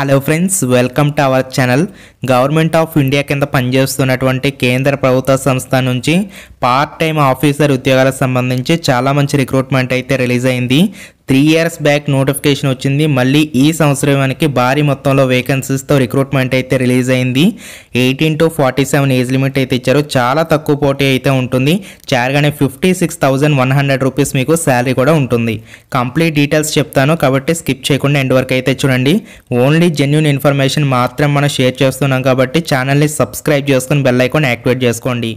hello friends welcome to our channel government of India కింద పనిచేస్తున్నటువంటి కేంద్ర ప్రభుత్వ సంస్థ నుంచి పార్ట్ టైం ఆఫీసర్ ఉద్యోగాలకు సంబంధించి చాలా మంచి రిక్రూట్మెంట్ అయితే రిలీజ్ అయింది త్రీ ఇయర్స్ బ్యాక్ నోటిఫికేషన్ వచ్చింది మళ్ళీ ఈ సంవత్సరానికి భారీ మొత్తంలో వేకెన్సీస్తో రిక్రూట్మెంట్ అయితే రిలీజ్ అయింది eighteen to forty seven age limit అయితే ఇచ్చారు చాలా తక్కువ పోటీ అయితే ఉంటుంది చేరగానే fifty six thousand one hundred rupees మీకు శాలరీ కూడా ఉంటుంది కంప్లీట్ డీటెయిల్స్ చెప్తాను కాబట్టి స్కిప్ చేయకుండా ఎండ్ వరకు అయితే చూడండి ఓన్లీ జెన్యున్ ఇన్ఫర్మేషన్ మాత్రం మనం షేర్ చేస్తున్నాం కాబట్టి ఛానల్ని సబ్స్క్రైబ్ చేసుకుని బెల్ ఐకాన్ యాక్టివేట్ చేసుకోండి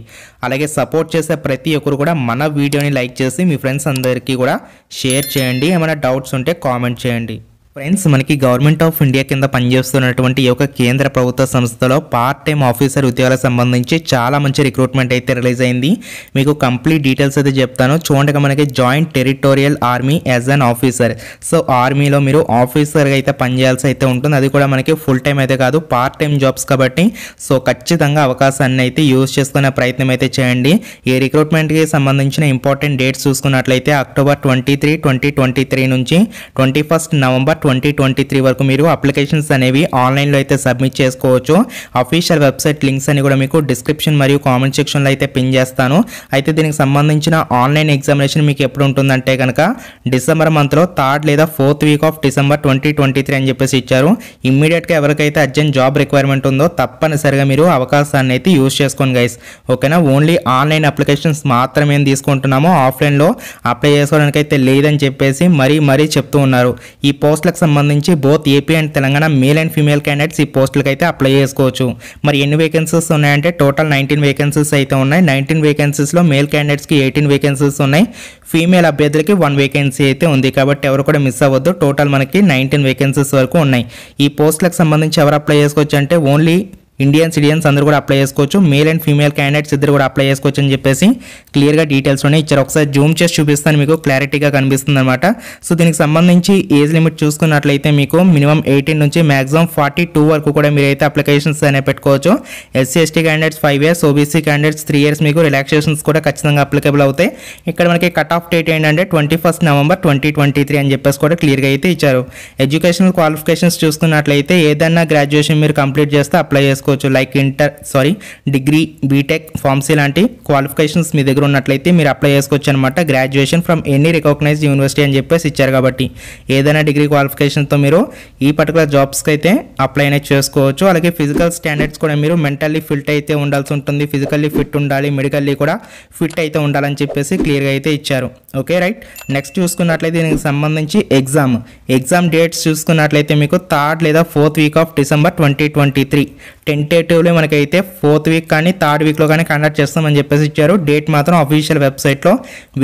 అలాగే సపోర్ట్ చేసే ప్రతి ఒక్కరు కూడా మన వీడియోని లైక్ చేసి మీ ఫ్రెండ్స్ అందరికీ కూడా షేర్ చేయండి ఏమైనా డౌట్స్ ఉంటే కామెంట్ చేయండి ఫ్రెండ్స్ మనకి గవర్నమెంట్ ఆఫ్ ఇండియా కింద పనిచేస్తున్నటువంటి ఈ యొక్క కేంద్ర ప్రభుత్వ సంస్థలో పార్ట్ టైం ఆఫీసర్ ఉద్యోగాలకు సంబంధించి చాలా మంచి రిక్రూట్మెంట్ అయితే రిలీజ్ అయింది మీకు కంప్లీట్ డీటెయిల్స్ అయితే చెప్తాను చూడండి మనకి joint territorial army as an officer so ఆర్మీలో మీరు ఆఫీసర్గా అయితే పనిచేయాల్సి అయితే ఉంటుంది అది కూడా మనకి ఫుల్ టైం అయితే కాదు పార్ట్ టైం జాబ్స్ కాబట్టి సో ఖచ్చితంగా అవకాశాన్ని అయితే యూజ్ చేసుకునే ప్రయత్నం అయితే చేయండి ఈ రిక్రూట్మెంట్కి సంబంధించిన ఇంపార్టెంట్ డేట్స్ చూసుకున్నట్లయితే October twenty three twenty twenty three నుంచి twenty first November twenty twenty three వరకు మీరు అప్లికేషన్స్ అనేవి ఆన్లైన్లో అయితే సబ్మిట్ చేసుకోవచ్చు అఫీషియల్ వెబ్సైట్ లింక్స్ అని కూడా మీకు డిస్క్రిప్షన్ మరియు కామెంట్ సెక్షన్లో అయితే పిన్ చేస్తాను అయితే దీనికి సంబంధించిన ఆన్లైన్ ఎగ్జామినేషన్ మీకు ఎప్పుడు ఉంటుందంటే కనుక డిసెంబర్ మంత్లో థర్డ్ లేదా fourth week of December twenty twenty three అని చెప్పేసి ఇచ్చారు ఇమ్మీడియట్గా ఎవరికైతే అర్జెంట్ జాబ్ రిక్వైర్మెంట్ ఉందో తప్పనిసరిగా మీరు అవకాశాన్ని అయితే యూజ్ చేసుకోండి గైస్ ఓకేనా ఓన్లీ ఆన్లైన్ అప్లికేషన్స్ మాత్రమే తీసుకుంటున్నామో ఆఫ్లైన్లో అప్లై చేసుకోవడానికి అయితే లేదని చెప్పేసి మరీ మరీ చెప్తూ ఉన్నారు ఈ పోస్ట్ల పోస్టులకు సంబంధించి both AP and Telangana male and female candidates ఈ పోస్టులకు అయితే అప్లై చేసుకోవచ్చు మరి ఎన్ని వేకెన్సీస్ ఉన్నాయంటే టోటల్ నైన్టీన్ వేకెన్సీస్ అయితే ఉన్నాయి నైన్టీన్ వేకెన్సీస్లో మేల్ క్యాండిడేట్స్కి ఎయిటీన్ వేకెన్సీస్ ఉన్నాయి ఫీమేల్ అభ్యర్థులకి వన్ వేకెన్సీ అయితే ఉంది కాబట్టి ఎవరు కూడా మిస్ అవ్వద్దు టోటల్ మనకి నైన్టీన్ వేకెన్సీస్ వరకు ఉన్నాయి ఈ పోస్టులకు సంబంధించి ఎవరు అప్లై చేసుకోవచ్చు అంటే ఓన్లీ ఇండియన్ సిటిజన్స్ అందరూ కూడా అప్లై చేసుకోవచ్చు మేల్ అండ్ ఫీమేల్ క్యాండిడేట్స్ ఇద్దరు కూడా అప్లై చేసుకోవచ్చు అని చెప్పేసి క్లియర్గా డీటెయిల్స్ ఉన్నాయి ఇచ్చారు ఒకసారి జూమ్ చేసి చూపిస్తాను మీకు క్లారిటీగా కనిపిస్తుంది అనమాట సో దీనికి సంబంధించి ఏజ్ లిమిట్ చూసుకున్నట్లయితే మీకు మినిమం ఎయిటీన్ నుంచి మ్యాక్సిమం ఫార్టీ టూ వరకు కూడా మీరు అయితే అప్లికేషన్స్ అనేవి పెట్టుకోవచ్చు SC ST candidates five years OBC candidates three years మీకు రిలాక్సేషన్స్ కూడా ఖచ్చితంగా అప్లికబుల్ అవుతాయి ఇక్కడ మనకి కట్ ఆఫ్ డేట్ ఏంటంటే twenty first November twenty twenty three అని చెప్పేసి కూడా క్లియర్గా అయితే ఇచ్చారు ఎడ్యుకేషనల్ క్వాలిఫికేషన్స్ చూసుకున్నట్లయితే ఏదన్నా గ్రాడ్యుయేషన్ మీరు కంప్లీట్ చేస్తే అప్లై చేసుకోవచ్చు చేసుకోవచ్చు like inter sorry degree BTech pharmacy లాంటి క్వాలిఫికేషన్స్ మీ దగ్గర ఉన్నట్లయితే మీరు అప్లై చేసుకోవచ్చు అనమాట graduation from any recognised university అని చెప్పేసి ఇచ్చారు కాబట్టి ఏదైనా డిగ్రీ క్వాలిఫికేషన్తో మీరు ఈ పర్టికులర్ జాబ్స్కి అయితే అప్లై అనేది చేసుకోవచ్చు అలాగే ఫిజికల్ స్టాండర్డ్స్ కూడా మీరు మెంటల్లీ ఫిట్ అయితే ఉండాల్సి ఉంటుంది ఫిజికల్లీ ఫిట్ ఉండాలి మెడికల్లీ కూడా ఫిట్ అయితే ఉండాలని చెప్పేసి క్లియర్గా అయితే ఇచ్చారు ఓకే రైట్ నెక్స్ట్ చూసుకున్నట్లయితే దీనికి సంబంధించి ఎగ్జామ్ ఎగ్జామ్ డేట్స్ చూసుకున్నట్లయితే మీకు థర్డ్ లేదా fourth week of December twenty twenty three tentatively మనకైతే ఫోర్త్ వీక్ కానీ థర్డ్ వీక్లో కానీ కండక్ట్ చేస్తామని చెప్పేసి ఇచ్చారు డేట్ మాత్రం అఫీషియల్ వెబ్సైట్లో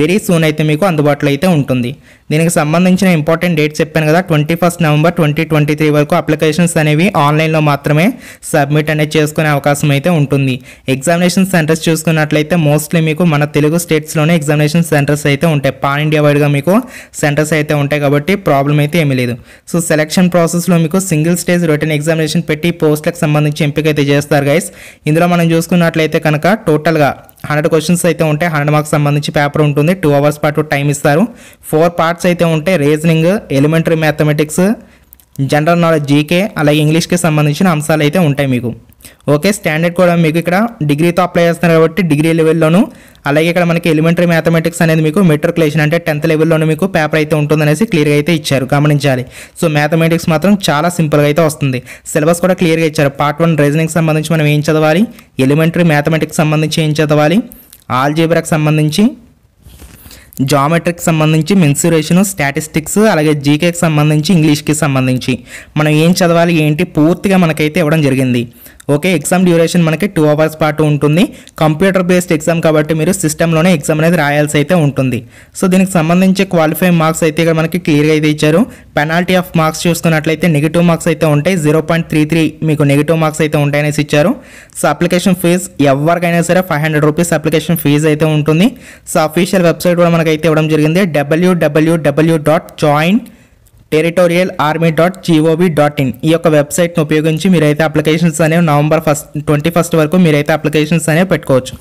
వెరీ సూన్ అయితే మీకు అందుబాటులో అయితే ఉంటుంది దీనికి సంబంధించిన ఇంపార్టెంట్ డేట్ చెప్పాను కదా twenty first November twenty twenty three వరకు అప్లికేషన్స్ అనేవి ఆన్లైన్లో మాత్రమే సబ్మిట్ అనేది చేసుకునే అవకాశం అయితే ఉంటుంది ఎగ్జామినేషన్ సెంటర్స్ చూసుకున్నట్లయితే మోస్ట్లీ మీకు మన తెలుగు స్టేట్స్లోనే ఎగ్జామినేషన్ సెంటర్స్ అయితే ఉంటాయి పాన్ ఇండియా వైడ్గా మీకు సెంటర్స్ అయితే ఉంటాయి కాబట్టి ప్రాబ్లం అయితే ఏమీ లేదు సో సెలక్షన్ ప్రాసెస్లో మీకు సింగిల్ స్టేజ్ రిటర్న్ ఎగ్జామినేషన్ పెట్టి పోస్ట్లకు సంబంధించి ఎంపిక అయితే చేస్తారు గైస్ ఇందులో మనం చూసుకున్నట్లయితే కనుక టోటల్గా హండ్రెడ్ క్వశ్చన్స్ అయితే ఉంటాయి హండ్రెడ్ మార్క్స్ సంబంధించి పేపర్ ఉంటుంది టూ అవర్స్ పాటు టైం ఇస్తారు ఫోర్ పార్ట్స్ అయితే ఉంటాయి reasoning elementary mathematics general knowledge GK అలాగే ఇంగ్లీష్కి సంబంధించిన అంశాలు అయితే ఉంటాయి మీకు ఓకే స్టాండర్డ్ కూడా మీకు ఇక్కడ డిగ్రీతో అప్లై చేస్తున్నారు కాబట్టి డిగ్రీ లెవెల్లోనూ అలాగే ఇక్కడ మనకి ఎలిమెంటరీ మ్యాథమెటిక్స్ అనేది మీకు మెట్రికులేషన్ అంటే టెన్త్ లెవెల్లోనూ మీకు పేపర్ అయితే ఉంటుందనేసి క్లియర్గా అయితే ఇచ్చారు గమనించాలి సో మ్యాథమెటిక్స్ మాత్రం చాలా సింపుల్గా అయితే వస్తుంది సిలబస్ కూడా క్లియర్గా ఇచ్చారు పార్ట్ వన్ రీజనింగ్ సంబంధించి మనం ఏం చదవాలి ఎలిమెంటరీ మ్యాథమెటిక్స్ సంబంధించి ఏం చదవాలి ఆల్జీబ్రాకి సంబంధించి జామెట్రిక్ సంబంధించి మెన్సురేషన్ స్టాటిస్టిక్స్ అలాగే జీకేకి సంబంధించి ఇంగ్లీష్కి సంబంధించి మనం ఏం చదవాలి ఏంటి పూర్తిగా మనకైతే ఇవ్వడం జరిగింది ఓకే ఎగ్జామ్ డ్యూరేషన్ మనకి టూ అవర్స్ పాటు ఉంటుంది కంప్యూటర్ బేస్డ్ ఎగ్జామ్ కాబట్టి మీరు సిస్టంలోనే ఎగ్జామ్ అనేది రాయాల్సి అయితే ఉంటుంది సో దీనికి సంబంధించి క్వాలిఫై మార్క్స్ అయితే ఇక్కడ మనకి క్లియర్గా అయితే ఇచ్చారు పెనాల్టీ ఆఫ్ మార్క్స్ చూసుకున్నట్లయితే నెగిటివ్ మార్క్స్ అయితే ఉంటాయి జీరో పాయింట్ త్రీ త్రీ మీకు నెగిటివ్ మార్క్స్ అయితే ఉంటాయనేసి ఇచ్చారు సో అప్లికేషన్ ఫీజ్ ఎవరికైనా సరే five hundred rupees application fee అయితే ఉంటుంది సో అఫీషియల్ వెబ్సైట్ కూడా మనకైతే ఇవ్వడం జరిగింది WWW dot join territorial army dot GOV dot in ఈ యొక్క వెబ్సైట్ను ఉపయోగించి మీరైతే అప్లికేషన్స్ అనేవి నవంబర్ ఫస్ట్ ట్వంటీ ఫస్ట్ వరకు మీరైతే అప్లికేషన్స్ అనేవి పెట్టుకోవచ్చు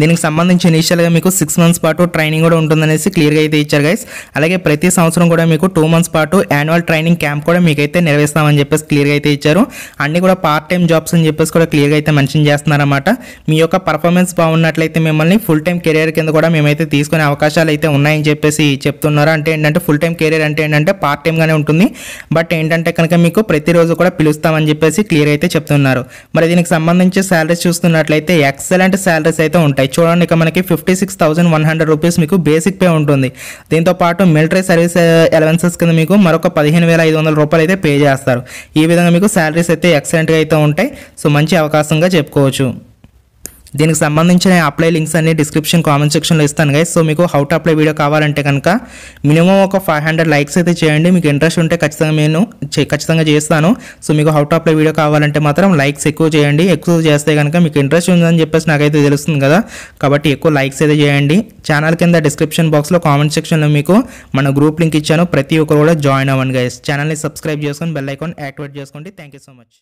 దీనికి సంబంధించి ఇనీషియల్గా మీకు సిక్స్ మంత్స్ పాటు ట్రైనింగ్ కూడా ఉంటుందనేసి క్లియర్గా అయితే ఇచ్చారు గైస్ అలాగే ప్రతి సంవత్సరం కూడా మీకు టూ మంత్స్ పాటు యాన్యువల్ ట్రైనింగ్ క్యాంప్ కూడా మీకు అయితే నిర్వహిస్తామని చెప్పేసి క్లియర్గా అయితే ఇచ్చారు అన్నీ కూడా పార్ట్ టైం జాబ్స్ అని చెప్పేసి కూడా క్లియర్గా అయితే మెన్షన్ చేస్తున్నారన్నమాట మీ యొక్క పర్ఫార్మెన్స్ బాగున్నట్లయితే మిమ్మల్ని ఫుల్ టైం కెరియర్ కింద కూడా మేమైతే తీసుకునే అవకాశాలు అయితే ఉన్నాయని చెప్పేసి చెప్తున్నారు అంటే ఏంటంటే ఫుల్ టైం కెరియర్ అంటే ఏంటంటే పార్ట్ టైంగానే ఉంటుంది బట్ ఏంటంటే కనుక మీకు ప్రతిరోజు కూడా పిలుస్తామని చెప్పేసి క్లియర్ అయితే చెప్తున్నారు మరి దీనికి సంబంధించి శాలరీస్ చూస్తున్నట్లయితే ఎక్సలెంట్ శాలరీస్ అయితే ఉంటాయి ఉంటాయి చూడండి ఇక మనకి fifty six thousand one hundred rupees మీకు బేసిక్ పే ఉంటుంది దీంతో పాటు మిలిటరీ సర్వీస్ అలవెన్సెస్ కింద మీకు మరొక పదిహేను వేల ఐదు వందల రూపాయలు అయితే పే చేస్తారు ఈ విధంగా మీకు శాలరీస్ అయితే ఎక్సలెంట్గా అయితే ఉంటాయి సో మంచి అవకాశంగా చెప్పుకోవచ్చు దీనికి సంబంధించిన అప్లై లింక్స్ అన్ని డిస్క్రిప్షన్ కామెంట్ సెక్షన్లో ఇస్తాను గైస్ సో మీకు హౌ టు అప్లై వీడియో కావాలంటే కనుక మినిమం ఒక ఫైవ్ హండ్రెడ్ లైక్స్ అయితే చేయండి మీకు ఇంట్రెస్ట్ ఉంటే ఖచ్చితంగా నేను ఖచ్చితంగా చేస్తాను సో మీకు హౌ టు అప్లై వీడియో కావాలంటే మాత్రం లైక్స్ ఎక్కువ చేయండి ఎక్కువ చేస్తే కనుక మీకు ఇంట్రెస్ట్ ఉందని చెప్పేసి నాకైతే తెలుస్తుంది కదా కాబట్టి ఎక్కువ లైక్స్ అయితే చేయండి ఛానల్ కింద డిస్క్రిప్షన్ బాక్స్లో కామెంట్ సెక్షన్లో మీకు మన గ్రూప్ లింక్ ఇచ్చాను ప్రతి ఒక్కరు కూడా జాయిన్ అవ్వండి గైస్ ఛానల్ని సబ్స్క్రైబ్ చేసుకొని బెల్ ఐకాన్ యాక్టివేట్ చేసుకోండి థ్యాంక్ సో మచ్